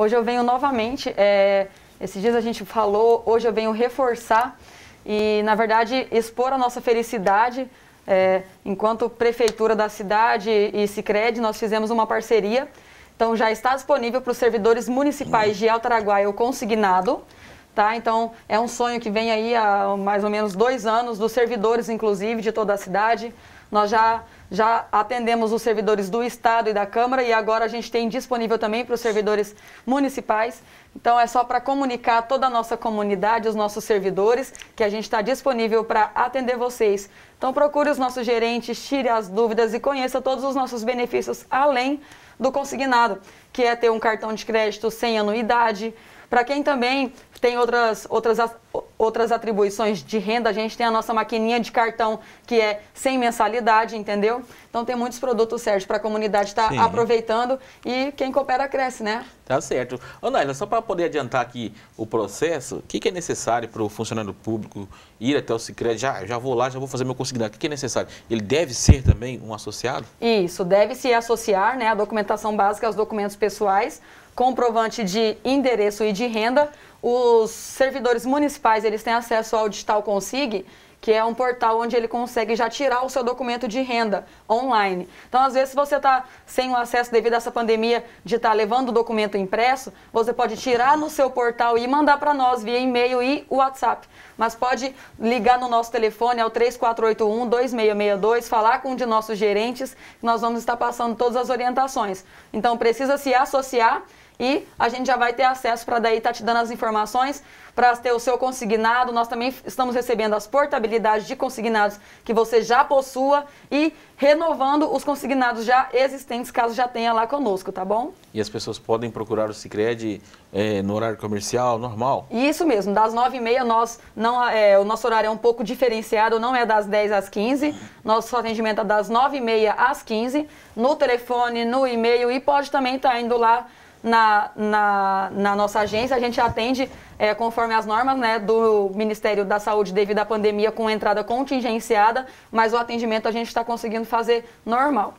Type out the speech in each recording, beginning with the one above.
Hoje eu venho novamente, é, esses dias a gente falou, hoje eu venho reforçar e, na verdade, expor a nossa felicidade. É, enquanto prefeitura da cidade e Sicredi, nós fizemos uma parceria. Então, já está disponível para os servidores municipais de Altaraguaia o consignado. Tá? Então, é um sonho que vem aí há mais ou menos dois anos, dos servidores, inclusive, de toda a cidade. Nós já, já atendemos os servidores do Estado e da Câmara e agora a gente tem disponível também para os servidores municipais. Então é só para comunicar toda a nossa comunidade, os nossos servidores, que a gente está disponível para atender vocês. Então procure os nossos gerentes, tire as dúvidas e conheça todos os nossos benefícios além do consignado, que é ter um cartão de crédito sem anuidade, para quem também tem outras, outras, outras atribuições de renda, a gente tem a nossa maquininha de cartão, que é sem mensalidade, entendeu? Então tem muitos produtos, certos para a comunidade estar tá aproveitando e quem coopera cresce, né? Tá certo. Anaíla, só para poder adiantar aqui o processo, o que, que, é necessário para o funcionário público ir até o Sicredi? Já, já vou lá, já vou fazer meu consignado. O que, que, é necessário? Ele deve ser também um associado? Isso, deve se associar, né? A documentação básica aos documentos pessoais comprovante de endereço e de renda, os servidores municipais eles têm acesso ao Digital Consig, que é um portal onde ele consegue já tirar o seu documento de renda online. Então, às vezes, se você está sem o acesso devido a essa pandemia de estar tá levando o documento impresso, você pode tirar no seu portal e mandar para nós via e-mail e WhatsApp. Mas pode ligar no nosso telefone ao é 3481-2662, falar com um de nossos gerentes, nós vamos estar passando todas as orientações. Então, precisa se associar e a gente já vai ter acesso para daí estar tá te dando as informações para ter o seu consignado. Nós também estamos recebendo as portabilidades de consignados que você já possua e renovando os consignados já existentes, caso já tenha lá conosco, tá bom? E as pessoas podem procurar o Cicred é, no horário comercial, normal? Isso mesmo, das 9h30 nós não, é, o nosso horário é um pouco diferenciado, não é das 10 às 15 nosso atendimento é das 9h30 às 15 no telefone, no e-mail e pode também estar tá indo lá na, na, na nossa agência, a gente atende é, conforme as normas né, do Ministério da Saúde devido à pandemia com entrada contingenciada, mas o atendimento a gente está conseguindo fazer normal.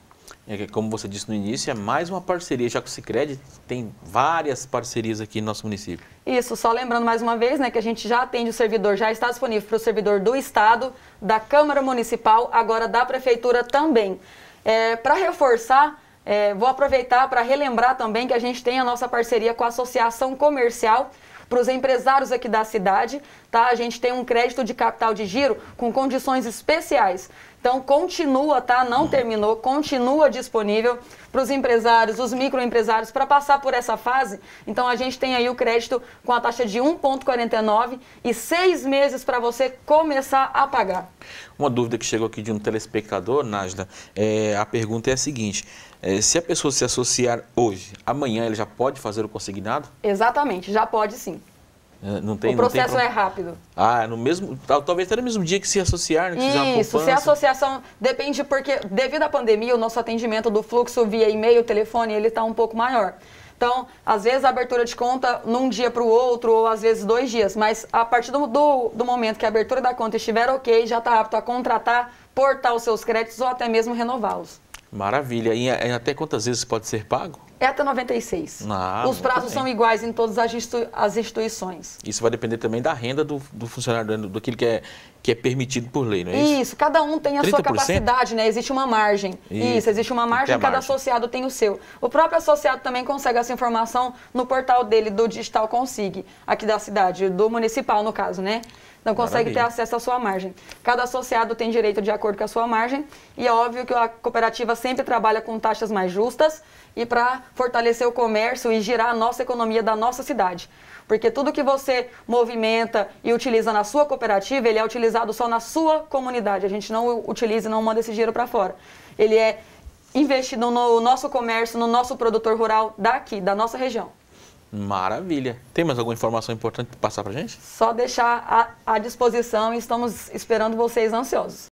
É como você disse no início, é mais uma parceria, já que o Cicred tem várias parcerias aqui no nosso município. Isso, só lembrando mais uma vez, né, que a gente já atende o servidor, já está disponível para o servidor do Estado, da Câmara Municipal, agora da Prefeitura também. É, para reforçar, é, vou aproveitar para relembrar também que a gente tem a nossa parceria com a Associação Comercial para os empresários aqui da cidade, tá? A gente tem um crédito de capital de giro com condições especiais. Então continua, tá? Não terminou, continua disponível para os empresários, os microempresários, para passar por essa fase. Então a gente tem aí o crédito com a taxa de 1,49 e seis meses para você começar a pagar. Uma dúvida que chegou aqui de um telespectador, Najda, é, a pergunta é a seguinte: é, se a pessoa se associar hoje, amanhã ele já pode fazer o consignado? Exatamente, já pode sim. É, não tem, o processo não tem... é rápido. Ah, no mesmo, talvez até no mesmo dia que se associar, né, que Isso, se a associação depende porque devido à pandemia o nosso atendimento do fluxo via e-mail, telefone, ele está um pouco maior. Então, às vezes a abertura de conta num dia para o outro, ou às vezes dois dias, mas a partir do, do, do momento que a abertura da conta estiver ok, já está apto a contratar, portar os seus créditos ou até mesmo renová-los. Maravilha. E, e até quantas vezes pode ser pago? é até 96. Ah, Os prazos bem. são iguais em todas as, instituições. Isso vai depender também da renda do, do funcionário, do, que é, que é permitido por lei, não é isso? Isso, cada um tem a 30%? sua capacidade, né? Existe uma margem. Isso, isso existe uma margem, cada margem. associado tem o seu. O próprio associado também consegue essa informação no portal dele, do Digital Consig, aqui da cidade, do municipal, no caso, né? não consegue Maravilha. ter acesso à sua margem. Cada associado tem direito de acordo com a sua margem e é óbvio que a cooperativa sempre trabalha com taxas mais justas e para fortalecer o comércio e girar a nossa economia da nossa cidade. Porque tudo que você movimenta e utiliza na sua cooperativa, ele é utilizado só na sua comunidade. A gente não utiliza e não manda esse dinheiro para fora. Ele é investido no nosso comércio, no nosso produtor rural daqui, da nossa região. Maravilha. Tem mais alguma informação importante para passar para gente? Só deixar à, à disposição e estamos esperando vocês ansiosos.